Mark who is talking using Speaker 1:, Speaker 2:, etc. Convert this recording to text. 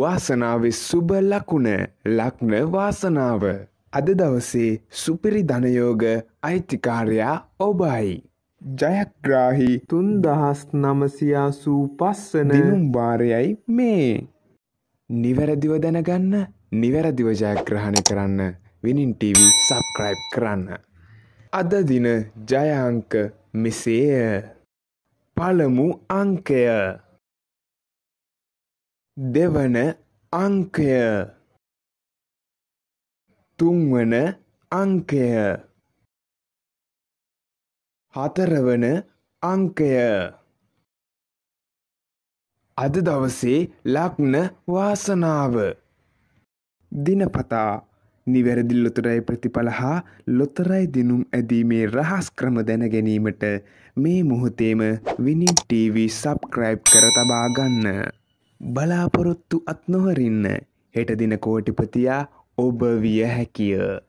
Speaker 1: වාසනාවේ සුබ ලකුණ ලක්න වාසනාව. අද දවසේ සුපිරි ධනයෝග අයිතිකාරයා ඔබයි. ජයග්‍රාහි තුන්දහස් නමසියාසූ පස්සන නුම්වාරයයි මේ. නිවැරදිව දැනගන්න නිවැරදිව ජයග්‍රහණය කරන්න විනින් TV සබස්ක්‍රයිබ් කරන්න. අද දින ජයංක මෙසේය.
Speaker 2: පළමු අංකය. දෙවන අංකය තුන්වන අංකය හතරවන අංකය අද දවසේ ලක්න
Speaker 1: වාසනාව දිනපතා නිවැරදි ලොතරයි ප්‍රතිඵල හා ලොතරයි දිනුම් ඇදීමේ රහස් ක්‍රම දැන ගැනීමට මේ මොහොතේම විනිින් ටීවී සබ්ක්‍රයිබ් කර තබා ගන්න. බලාපොරොත්තු
Speaker 2: අත්නොහරින්න හෙටදින කෝටිපතියා ඔබ විය හැකිය.